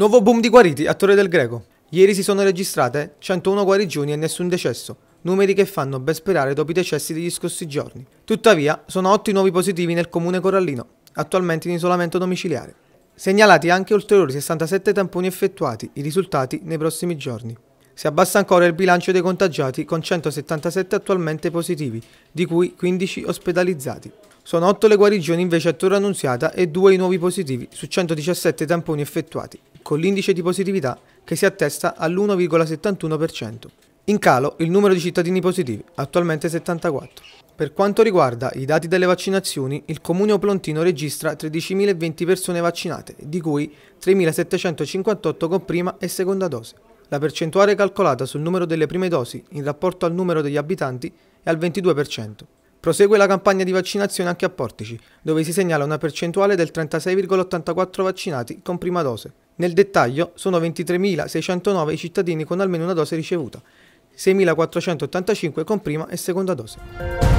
Nuovo boom di guariti a Torre del Greco. Ieri si sono registrate 101 guarigioni e nessun decesso, numeri che fanno ben sperare dopo i decessi degli scorsi giorni. Tuttavia, sono 8 i nuovi positivi nel comune corallino, attualmente in isolamento domiciliare. Segnalati anche ulteriori 67 tamponi effettuati, i risultati nei prossimi giorni. Si abbassa ancora il bilancio dei contagiati con 177 attualmente positivi, di cui 15 ospedalizzati. Sono 8 le guarigioni invece a Torre Annunziata e 2 i nuovi positivi su 117 tamponi effettuati, con l'indice di positività che si attesta all'1,71%. In calo il numero di cittadini positivi, attualmente 74. Per quanto riguarda i dati delle vaccinazioni, il comune Oplontino registra 13.020 persone vaccinate, di cui 3.758 con prima e seconda dose. La percentuale calcolata sul numero delle prime dosi in rapporto al numero degli abitanti è al 22%. Prosegue la campagna di vaccinazione anche a Portici, dove si segnala una percentuale del 36,84 vaccinati con prima dose. Nel dettaglio sono 23.609 i cittadini con almeno una dose ricevuta, 6.485 con prima e seconda dose.